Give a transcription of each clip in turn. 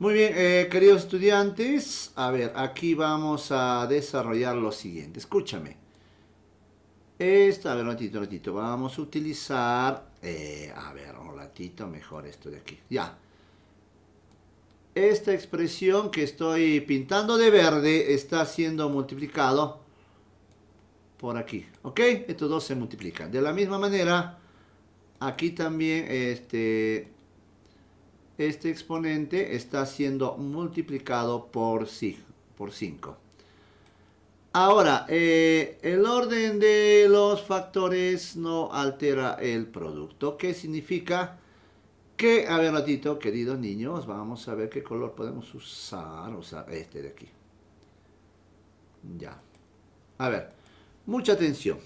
Muy bien, eh, queridos estudiantes, a ver, aquí vamos a desarrollar lo siguiente. Escúchame. Esta, a ver, un ratito, un ratito. Vamos a utilizar, eh, a ver, un ratito, mejor esto de aquí. Ya. Esta expresión que estoy pintando de verde está siendo multiplicado por aquí, ¿ok? Estos dos se multiplican. De la misma manera, aquí también, este, este exponente está siendo multiplicado por 5. Ahora, eh, el orden de los factores no altera el producto. que significa? Que, a ver, ratito, queridos niños, vamos a ver qué color podemos usar. Usar este de aquí. Ya. A ver, mucha atención.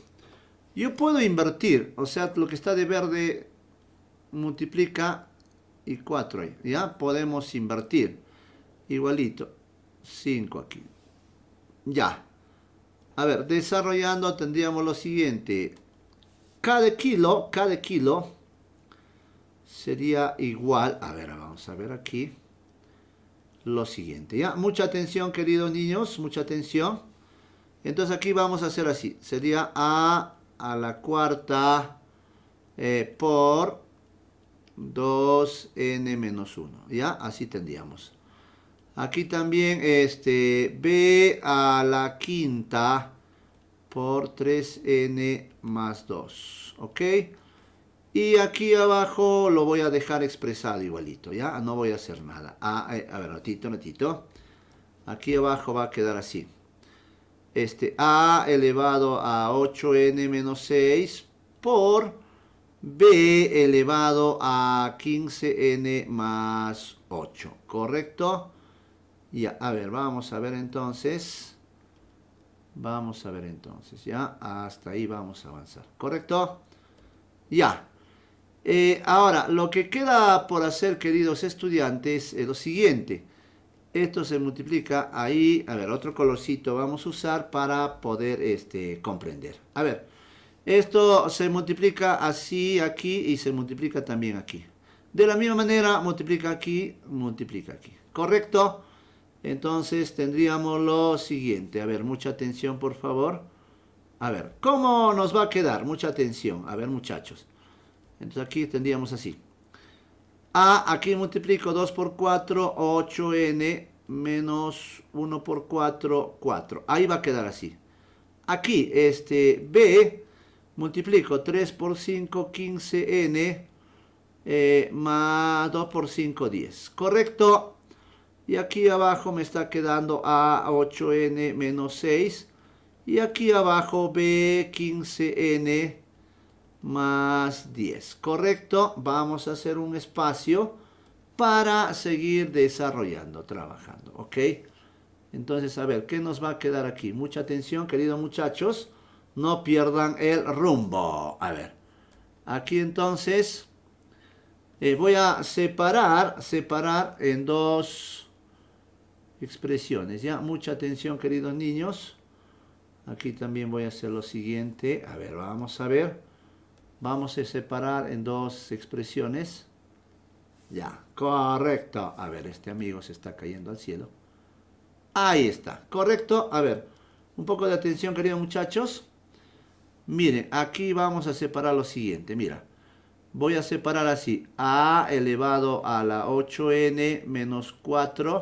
Yo puedo invertir, o sea, lo que está de verde multiplica y 4 ahí. Ya podemos invertir. Igualito. 5 aquí. Ya. A ver, desarrollando tendríamos lo siguiente. Cada kilo, cada kilo sería igual. A ver, vamos a ver aquí. Lo siguiente. Ya, mucha atención queridos niños, mucha atención. Entonces aquí vamos a hacer así. Sería A a la cuarta eh, por 2n-1, menos ¿ya? Así tendríamos. Aquí también este b a la quinta por 3n más 2, ¿ok? Y aquí abajo lo voy a dejar expresado igualito, ¿ya? No voy a hacer nada. Ah, eh, a ver, ratito, ratito. Aquí abajo va a quedar así. Este a elevado a 8n menos 6 por b elevado a 15n más 8, ¿correcto? Ya, a ver, vamos a ver entonces. Vamos a ver entonces, ya, hasta ahí vamos a avanzar, ¿correcto? Ya. Eh, ahora, lo que queda por hacer, queridos estudiantes, es lo siguiente. Esto se multiplica ahí, a ver, otro colorcito vamos a usar para poder este, comprender. A ver, esto se multiplica así aquí y se multiplica también aquí. De la misma manera, multiplica aquí, multiplica aquí. ¿Correcto? Entonces tendríamos lo siguiente. A ver, mucha atención por favor. A ver, ¿cómo nos va a quedar? Mucha atención. A ver muchachos. Entonces aquí tendríamos así. A, aquí multiplico 2 por 4, 8n menos 1 por 4, 4. Ahí va a quedar así. Aquí, este, B multiplico 3 por 5, 15n, eh, más 2 por 5, 10. Correcto. Y aquí abajo me está quedando A 8n menos 6. Y aquí abajo B 15n más 10. Correcto. Vamos a hacer un espacio para seguir desarrollando, trabajando. ¿Ok? Entonces, a ver, ¿qué nos va a quedar aquí? Mucha atención, queridos muchachos no pierdan el rumbo. A ver, aquí entonces eh, voy a separar, separar en dos expresiones, ¿ya? Mucha atención, queridos niños. Aquí también voy a hacer lo siguiente. A ver, vamos a ver. Vamos a separar en dos expresiones. Ya, correcto. A ver, este amigo se está cayendo al cielo. Ahí está, correcto. A ver, un poco de atención, queridos muchachos. Miren, aquí vamos a separar lo siguiente, mira. Voy a separar así, a elevado a la 8n menos 4.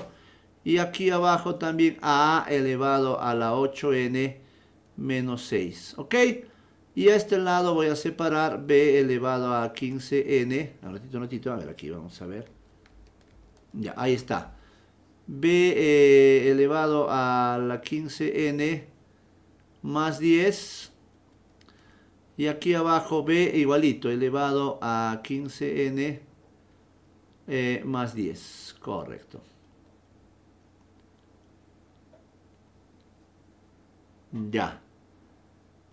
Y aquí abajo también a elevado a la 8n menos 6, ¿ok? Y a este lado voy a separar b elevado a 15n. Un ratito, un ratito, a ver aquí, vamos a ver. Ya, ahí está. b eh, elevado a la 15n más 10 y aquí abajo B igualito, elevado a 15N eh, más 10. Correcto. Ya.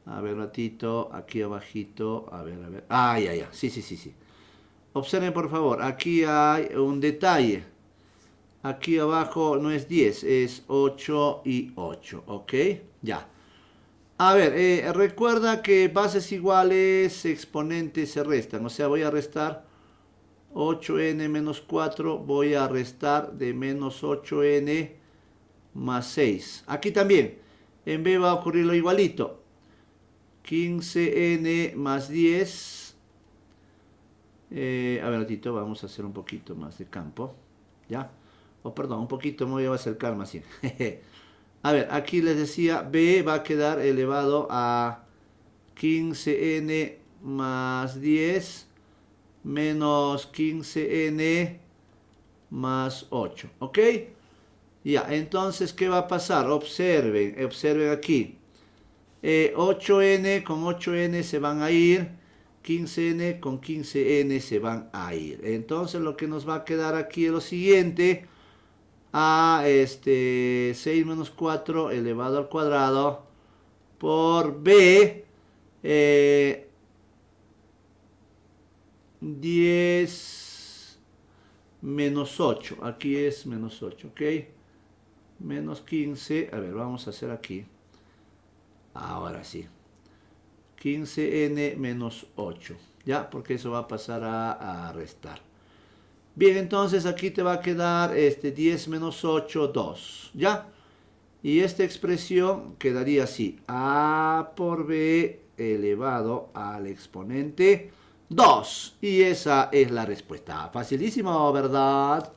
A ver, ratito, aquí abajito, a ver, a ver. Ah, ya, ya, sí, sí, sí, sí. Observen, por favor, aquí hay un detalle. Aquí abajo no es 10, es 8 y 8, ¿ok? Ya. A ver, eh, recuerda que bases iguales, exponentes se restan. O sea, voy a restar 8n menos 4, voy a restar de menos 8n más 6. Aquí también, en B va a ocurrir lo igualito. 15n más 10. Eh, a ver, ratito, vamos a hacer un poquito más de campo. ¿Ya? O perdón, un poquito, me voy a acercar más bien. A ver, aquí les decía, B va a quedar elevado a 15N más 10 menos 15N más 8, ¿ok? Ya, entonces, ¿qué va a pasar? Observen, observen aquí. 8N eh, con 8N se van a ir, 15N con 15N se van a ir. Entonces, lo que nos va a quedar aquí es lo siguiente a este 6 menos 4 elevado al cuadrado por b 10 eh, menos 8 aquí es menos 8 ok menos 15 a ver vamos a hacer aquí ahora sí 15n menos 8 ya porque eso va a pasar a restar Bien, entonces aquí te va a quedar este 10 menos 8, 2, ¿ya? Y esta expresión quedaría así, a por b elevado al exponente 2. Y esa es la respuesta. Facilísimo, ¿verdad?